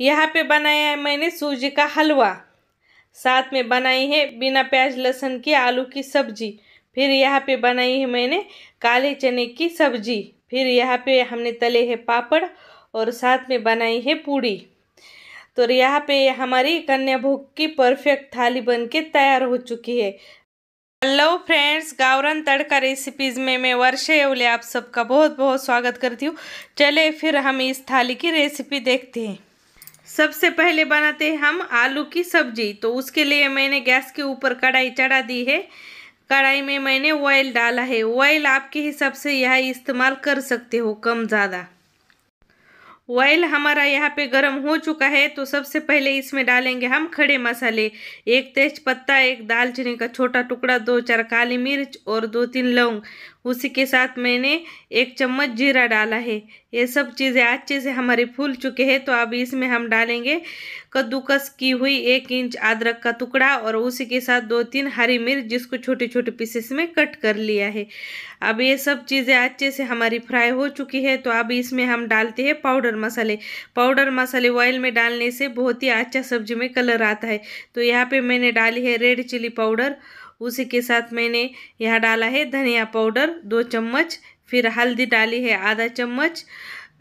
यहाँ पे बनाया है मैंने सूजी का हलवा साथ में बनाई है बिना प्याज लहसुन की आलू की सब्जी फिर यहाँ पे बनाई है मैंने काले चने की सब्जी फिर यहाँ पे हमने तले है पापड़ और साथ में बनाई है पूड़ी तो यहाँ पे हमारी कन्या भोग की परफेक्ट थाली बनके तैयार हो चुकी है hello friends Gavran Tadka recipes में मैं वर्षा एवले आप सबका बहुत बहुत स्वागत करती हूँ चले फिर हम इस थाली की रेसिपी देखते हैं सबसे पहले बनाते हैं हम आलू की सब्जी तो उसके लिए मैंने गैस के ऊपर कढ़ाई चढ़ा दी है कढ़ाई में मैंने ऑयल डाला है ऑयल आपके हिसाब से यह इस्तेमाल कर सकते हो कम ज़्यादा ऑयल हमारा यहाँ पे गर्म हो चुका है तो सबसे पहले इसमें डालेंगे हम खड़े मसाले एक तेज पत्ता एक दालचीनी का छोटा टुकड़ा दो चार काली मिर्च और दो तीन लौंग उसी के साथ मैंने एक चम्मच जीरा डाला है ये सब चीज़ें अच्छे से हमारे फूल चुके हैं तो अब इसमें हम डालेंगे कद्दूकस की हुई एक इंच अदरक का टुकड़ा और उसी के साथ दो तीन हरी मिर्च जिसको छोटे छोटे पीसेस में कट कर लिया है अब ये सब चीज़ें अच्छे से हमारी फ्राई हो चुकी है तो अब इसमें हम डालते हैं पाउडर मसाले पाउडर मसाले ऑयल में डालने से बहुत ही अच्छा सब्जी में कलर आता है तो यहाँ पर मैंने डाली है रेड चिली पाउडर उसी के साथ मैंने यहाँ डाला है धनिया पाउडर दो चम्मच फिर हल्दी डाली है आधा चम्मच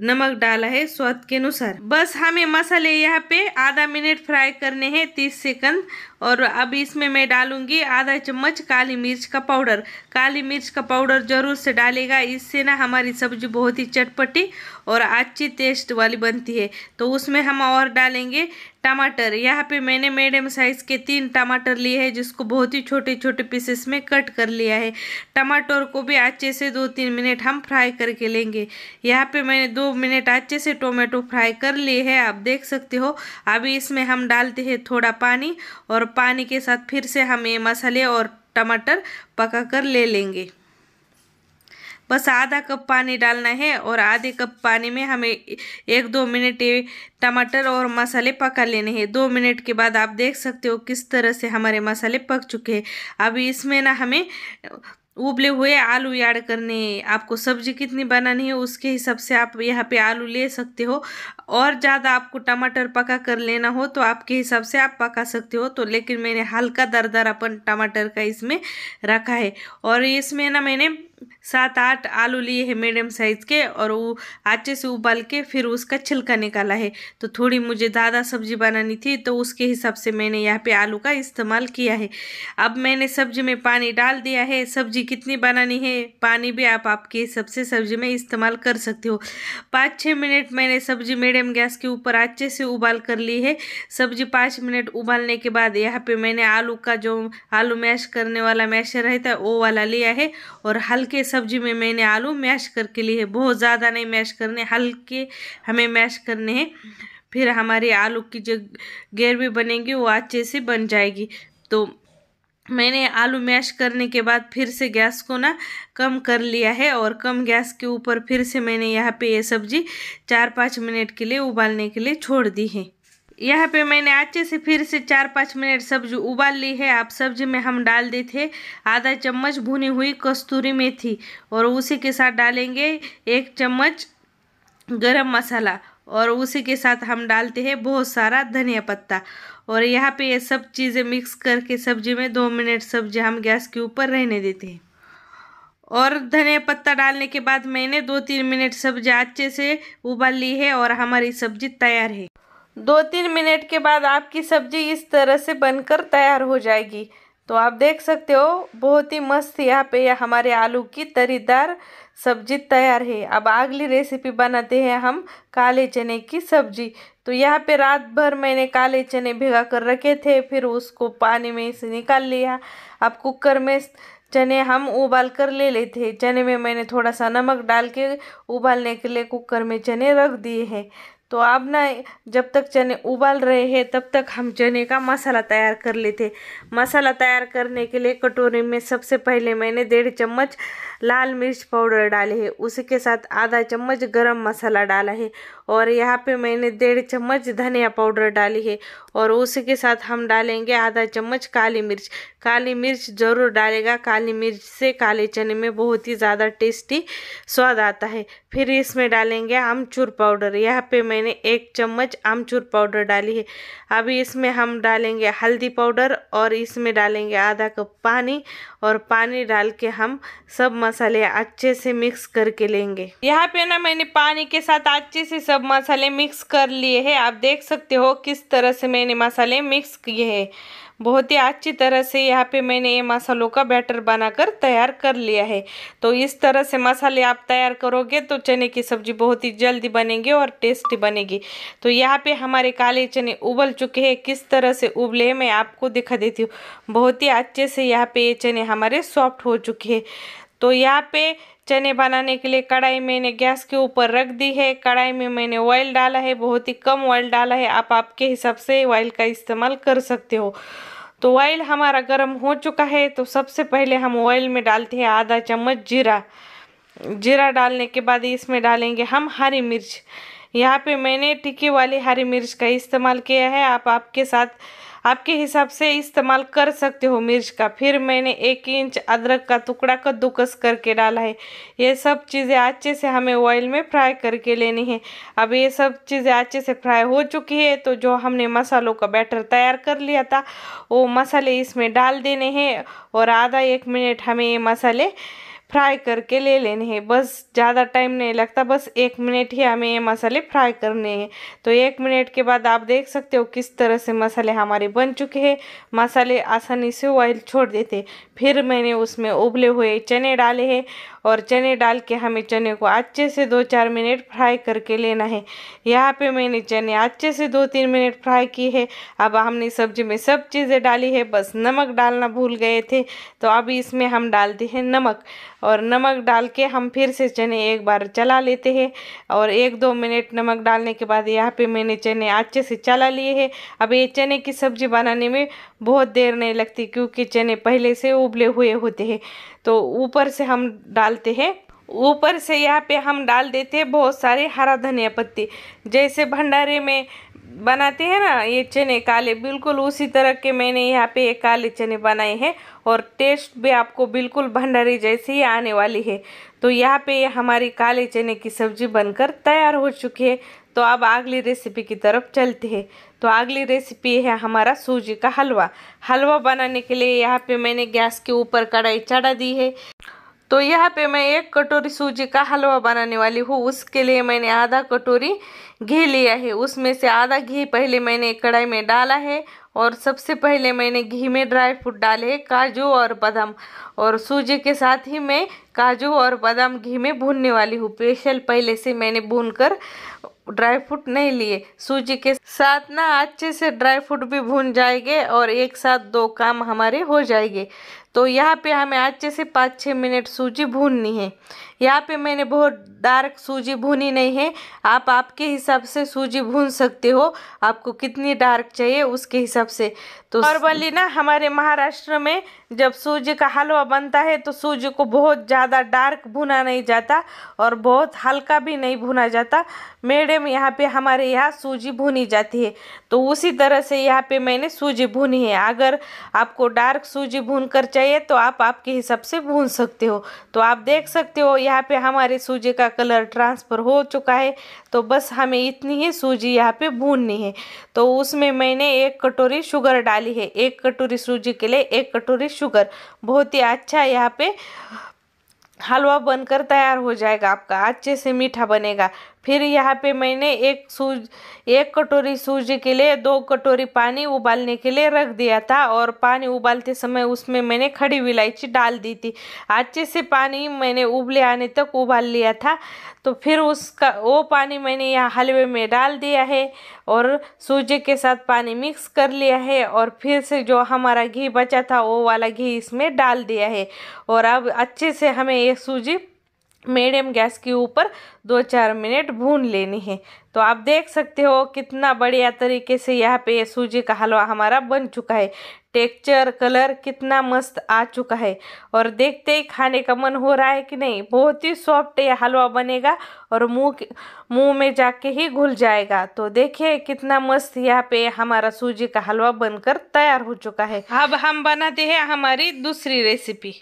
नमक डाला है स्वाद के अनुसार बस हमें मसाले यहाँ पे आधा मिनट फ्राई करने हैं तीस सेकंड और अब इसमें मैं डालूंगी आधा चम्मच काली मिर्च का पाउडर काली मिर्च का पाउडर ज़रूर से डालेगा इससे ना हमारी सब्जी बहुत ही चटपटी और अच्छी टेस्ट वाली बनती है तो उसमें हम और डालेंगे टमाटर यहाँ पे मैंने मीडियम साइज़ के तीन टमाटर लिए हैं जिसको बहुत ही छोटे छोटे पीसेस में कट कर लिया है टमाटर को भी अच्छे से दो तीन मिनट हम फ्राई करके लेंगे यहाँ पे मैंने दो मिनट अच्छे से टोमेटो फ्राई कर लिए है आप देख सकते हो अभी इसमें हम डालते हैं थोड़ा पानी और पानी के साथ फिर से हम ये मसाले और टमाटर पका कर ले लेंगे बस आधा कप पानी डालना है और आधे कप पानी में हमें एक दो मिनट टमाटर और मसाले पका लेने हैं दो मिनट के बाद आप देख सकते हो किस तरह से हमारे मसाले पक चुके हैं अभी इसमें ना हमें उबले हुए आलू ऐड करने आपको सब्जी कितनी बनानी है उसके हिसाब से आप यहाँ पे आलू ले सकते हो और ज़्यादा आपको टमाटर पका कर लेना हो तो आपके हिसाब से आप पका सकते हो तो लेकिन मैंने हल्का अपन टमाटर का इसमें रखा है और इसमें ना मैंने सात आठ आलू लिए हैं मीडियम साइज़ के और वो अच्छे से उबाल के फिर उसका छिलका निकाला है तो थोड़ी मुझे ज़्यादा सब्ज़ी बनानी थी तो उसके हिसाब से मैंने यहाँ पे आलू का इस्तेमाल किया है अब मैंने सब्ज़ी में पानी डाल दिया है सब्ज़ी कितनी बनानी है पानी भी आप आपके हिसाब से सब्ज़ी में इस्तेमाल कर सकते हो पाँच छः मिनट मैंने सब्ज़ी मीडियम गैस के ऊपर अच्छे से उबाल कर ली है सब्ज़ी पाँच मिनट उबालने के बाद यहाँ पर मैंने आलू का जो आलू मैश करने वाला मैशर रहता है वो वाला लिया है और हल्के हल्के सब्जी में मैंने आलू मैश करके लिए बहुत ज़्यादा नहीं मैश करने हल्के हमें मैश करने हैं फिर हमारे आलू की जो ग्रेवी बनेगी वो अच्छे से बन जाएगी तो मैंने आलू मैश करने के बाद फिर से गैस को ना कम कर लिया है और कम गैस के ऊपर फिर से मैंने यहाँ पे ये सब्ज़ी चार पाँच मिनट के लिए उबालने के लिए छोड़ दी है यहाँ पे मैंने अच्छे से फिर से चार पाँच मिनट सब्जी उबाल ली है आप सब्जी में हम डाल दिए थे आधा चम्मच भुनी हुई कस्तूरी मेथी और उसी के साथ डालेंगे एक चम्मच गरम मसाला और उसी के साथ हम डालते हैं बहुत सारा धनिया पत्ता और यहाँ पे ये सब चीज़ें मिक्स करके सब्जी में दो मिनट सब्जी हम गैस के ऊपर रहने देते हैं और धनिया पत्ता डालने के बाद मैंने दो तीन मिनट सब्जी अच्छे से उबाल ली है और हमारी सब्जी तैयार है दो तीन मिनट के बाद आपकी सब्जी इस तरह से बनकर तैयार हो जाएगी तो आप देख सकते हो बहुत ही मस्त यहाँ पे यह हमारे आलू की तरीदार सब्जी तैयार है अब अगली रेसिपी बनाते हैं हम काले चने की सब्जी तो यहाँ पे रात भर मैंने काले चने भिगा कर रखे थे फिर उसको पानी में से निकाल लिया अब कुकर में चने हम उबाल कर ले लेते हैं चने में मैंने थोड़ा सा नमक डाल के उबालने के लिए कुकर में चने रख दिए हैं तो अब ना जब तक चने उबाल रहे हैं तब तक हम चने का मसाला तैयार कर लेते मसाला तैयार करने के लिए कटोरी में सबसे पहले मैंने डेढ़ चम्मच लाल मिर्च पाउडर डाले है उसी के साथ आधा चम्मच गरम मसाला डाला है और यहाँ पे मैंने डेढ़ चम्मच धनिया पाउडर डाली है और उसी के साथ हम डालेंगे आधा चम्मच काली मिर्च काली मिर्च ज़रूर डालेगा काली मिर्च से काले चने में बहुत ही ज़्यादा टेस्टी स्वाद आता है फिर इसमें डालेंगे आमचूर पाउडर यहाँ पे मैंने एक चम्मच आमचूर पाउडर डाली है अभी इसमें हम डालेंगे हल्दी पाउडर और इसमें डालेंगे आधा कप पानी और पानी डाल के हम सब मसाले अच्छे से मिक्स करके लेंगे यहाँ पे ना मैंने पानी के साथ अच्छे से सब मसाले मिक्स कर लिए हैं आप देख सकते हो किस तरह से मैंने मसाले मिक्स किए हैं बहुत ही अच्छी तरह से यहाँ पे मैंने ये मसालों का बैटर बनाकर तैयार कर लिया है तो इस तरह से मसाले आप तैयार करोगे तो चने की सब्ज़ी बहुत ही जल्दी बनेंगे और टेस्टी बनेगी तो यहाँ पे हमारे काले चने उबल चुके हैं किस तरह से उबले हैं मैं आपको दिखा देती हूँ बहुत ही अच्छे से यहाँ पे ये चने हमारे सॉफ्ट हो चुके हैं तो यहाँ पे चने बनाने के लिए कढ़ाई मैंने गैस के ऊपर रख दी है कढ़ाई में मैंने ऑयल डाला है बहुत ही कम ऑयल डाला है आप आपके हिसाब से ऑयल का इस्तेमाल कर सकते हो तो ऑयल हमारा गर्म हो चुका है तो सबसे पहले हम ऑयल में डालते हैं आधा चम्मच जीरा जीरा डालने के बाद इसमें डालेंगे हम हरी मिर्च यहाँ पे मैंने टिक्की वाली हरी मिर्च का इस्तेमाल किया है आप आपके साथ आपके हिसाब से इस्तेमाल कर सकते हो मिर्च का फिर मैंने एक इंच अदरक का टुकड़ा कद्दूकस करके डाला है ये सब चीज़ें अच्छे से हमें ऑयल में फ्राई करके लेनी है अब ये सब चीज़ें अच्छे से फ्राई हो चुकी है तो जो हमने मसालों का बैटर तैयार कर लिया था वो मसाले इसमें डाल देने हैं और आधा एक मिनट हमें ये मसाले फ्राई करके ले लेने हैं बस ज़्यादा टाइम नहीं लगता बस एक मिनट ही हमें ये मसाले फ्राई करने हैं तो एक मिनट के बाद आप देख सकते हो किस तरह से मसाले हमारे बन चुके हैं मसाले आसानी से ऑयल छोड़ देते फिर मैंने उसमें उबले हुए चने डाले हैं और चने डाल के हमें चने को अच्छे से दो चार मिनट फ्राई करके लेना है यहाँ पे मैंने चने अच्छे से दो तीन मिनट फ्राई की है अब हमने सब्जी में सब चीज़ें डाली है बस नमक डालना भूल गए थे तो अब इसमें हम डालते हैं नमक और नमक डाल के हम फिर से चने एक बार चला लेते हैं और एक दो मिनट नमक डालने के बाद यहाँ पे मैंने चने अच्छे से चला लिए हैं अब ये चने की सब्ज़ी बनाने में बहुत देर नहीं लगती क्योंकि चने पहले से उबले हुए होते हैं तो ऊपर से हम डालते हैं ऊपर से यहाँ पे हम डाल देते हैं बहुत सारे हरा धनिया पत्ती जैसे भंडारे में बनाते हैं ना ये चने काले बिल्कुल उसी तरह के मैंने यहाँ पे ये काले चने बनाए हैं और टेस्ट भी आपको बिल्कुल भंडारी जैसे ही आने वाली है तो यहाँ पे हमारी काले चने की सब्ज़ी बनकर तैयार हो चुकी है तो अब अगली रेसिपी की तरफ चलते हैं तो अगली रेसिपी है हमारा सूजी का हलवा हलवा बनाने के लिए यहाँ पे मैंने गैस के ऊपर कढ़ाई चढ़ा दी है तो यहाँ पे मैं एक कटोरी सूजी का हलवा बनाने वाली हूँ उसके लिए मैंने आधा कटोरी घी लिया है उसमें से आधा घी पहले मैंने कढ़ाई में डाला है और सबसे पहले मैंने घी में ड्राई फ्रूट डाले काजू और बादाम और सूजी के साथ ही मैं काजू और बादाम घी में भूनने वाली हूँ स्पेशल पहले से मैंने भून कर ड्राई फ्रूट नहीं लिए सूजी के साथ ना अच्छे से ड्राई फ्रूट भी भून जाएंगे और एक साथ दो काम हमारे हो जाएंगे तो यहाँ पे हमें अच्छे से पाँच छः मिनट सूजी भूननी है यहाँ पे मैंने बहुत डार्क सूजी भुनी नहीं है आप आपके हिसाब से सूजी भून सकते हो आपको कितनी डार्क चाहिए उसके हिसाब से तो और बोली ना हमारे महाराष्ट्र में जब सूजी का हलवा बनता है तो सूजी को बहुत ज़्यादा डार्क भुना नहीं जाता और बहुत हल्का भी नहीं भुना जाता मेडम यहाँ पे हमारे यहाँ सूजी भुनी जाती है तो उसी तरह से यहाँ पे मैंने सूजी भुनी है अगर आपको डार्क सूजी भून कर चाहिए तो आप आपके हिसाब से भून सकते हो तो आप देख सकते हो यहाँ पर हमारे सूजी का कलर ट्रांसफ़र हो चुका है तो बस हमें इतनी ही सूजी यहाँ पर भूननी है तो उसमें मैंने एक कटोरी शुगर डाली डाली है एक कटोरी सूजी के लिए एक कटोरी शुगर बहुत ही अच्छा यहाँ पे हलवा बनकर तैयार हो जाएगा आपका अच्छे से मीठा बनेगा फिर यहाँ पे मैंने एक सूज एक कटोरी सूजी के लिए दो कटोरी पानी उबालने के लिए रख दिया था और पानी उबालते समय उसमें मैंने खड़ी इलायची डाल दी थी अच्छे से पानी मैंने उबले आने तक उबाल लिया था तो फिर उसका वो पानी मैंने यहाँ हलवे में डाल दिया है और सूजी के साथ पानी मिक्स कर लिया है और फिर से जो हमारा घी बचा था वो वाला घी इसमें डाल दिया है और अब अच्छे से हमें ये सूजी मीडियम गैस के ऊपर दो चार मिनट भून लेनी है तो आप देख सकते हो कितना बढ़िया तरीके से यहाँ पे सूजी का हलवा हमारा बन चुका है टेक्चर कलर कितना मस्त आ चुका है और देखते ही खाने का मन हो रहा है कि नहीं बहुत ही सॉफ्ट यह हलवा बनेगा और मुंह मुंह में जाके ही घुल जाएगा तो देखिए कितना मस्त यहाँ पे हमारा सूजी का हलवा बनकर तैयार हो चुका है अब हम बनाते हैं हमारी दूसरी रेसिपी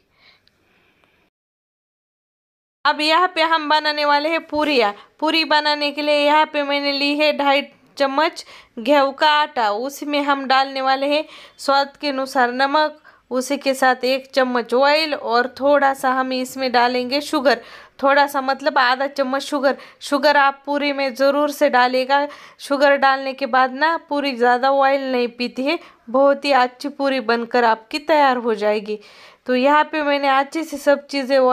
अब यहाँ पे हम बनाने वाले हैं पूरिया पूरी बनाने के लिए यहाँ पे मैंने ली है ढाई चम्मच गेहूँ का आटा उसमें हम डालने वाले हैं स्वाद के अनुसार नमक उसी के साथ एक चम्मच ऑयल और थोड़ा सा हम इसमें डालेंगे शुगर थोड़ा सा मतलब आधा चम्मच शुगर शुगर आप पूरी में ज़रूर से डालेगा शुगर डालने के बाद ना पूरी ज़्यादा ऑयल नहीं पीती है बहुत ही अच्छी पूरी बनकर आपकी तैयार हो जाएगी तो यहाँ पे मैंने अच्छे से सब चीज़ें वो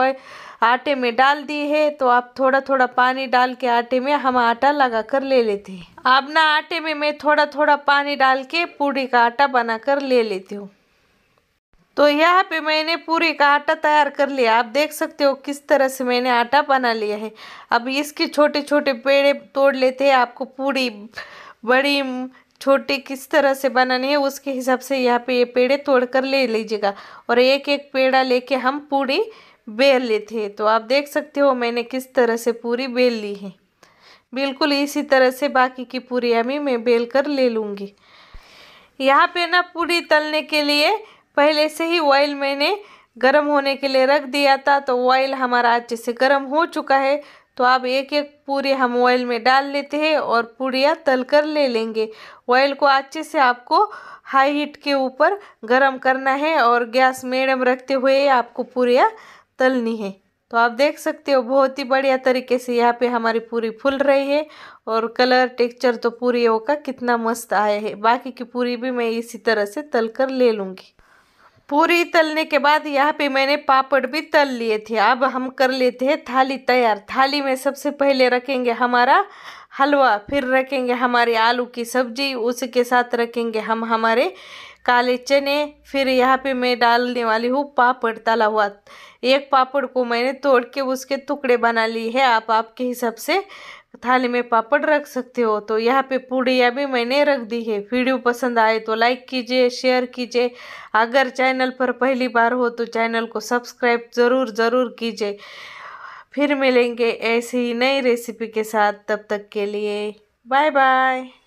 आटे में डाल दी है तो आप थोड़ा थोड़ा पानी डाल के आटे में हम आटा लगा कर ले लेते हैं अब ना आटे में मैं थोड़ा थोड़ा पानी डाल के पूरी का आटा बना कर ले लेती हूँ तो यहाँ पे मैंने पूरी का आटा तैयार कर लिया आप देख सकते हो किस तरह से मैंने आटा बना लिया है अब इसके छोटे छोटे पेड़े तोड़ लेते हैं आपको पूरी बड़ी छोटे किस तरह से बनाने हैं उसके हिसाब से यहाँ पे ये पेड़े तोड़ कर ले लीजिएगा और एक एक पेड़ा लेके हम पूरी बेल लेते हैं तो आप देख सकते हो मैंने किस तरह से पूरी बेल ली है बिल्कुल इसी तरह से बाकी की पूरी अभी मैं बेल कर ले लूँगी यहाँ पे ना पूरी तलने के लिए पहले से ही ऑयल मैंने गर्म होने के लिए रख दिया था तो ऑयल हमारा अच्छे से गर्म हो चुका है तो आप एक एक पूरी हम ऑयल में डाल लेते हैं और पूड़ियाँ तल कर ले लेंगे ऑयल को अच्छे से आपको हाई हीट के ऊपर गर्म करना है और गैस मीडियम रखते हुए आपको पूड़िया तलनी है तो आप देख सकते हो बहुत ही बढ़िया तरीके से यहाँ पे हमारी पूरी फूल रही है और कलर टेक्सचर तो पूरी का कितना मस्त आया है बाकी की पूरी भी मैं इसी तरह से तल कर ले लूँगी पूरी तलने के बाद यहाँ पे मैंने पापड़ भी तल लिए थे अब हम कर लेते हैं थाली तैयार थाली में सबसे पहले रखेंगे हमारा हलवा फिर रखेंगे हमारे आलू की सब्जी उसके साथ रखेंगे हम हमारे काले चने फिर यहाँ पे मैं डालने वाली हूँ पापड़ तला हुआ एक पापड़ को मैंने तोड़ के उसके टुकड़े बना लिए हैं आप आपके हिसाब से थाली में पापड़ रख सकते हो तो यहाँ पे पूड़ी भी मैंने रख दी है वीडियो पसंद आए तो लाइक कीजिए शेयर कीजिए अगर चैनल पर पहली बार हो तो चैनल को सब्सक्राइब ज़रूर ज़रूर कीजिए फिर मिलेंगे ऐसी ही नई रेसिपी के साथ तब तक के लिए बाय बाय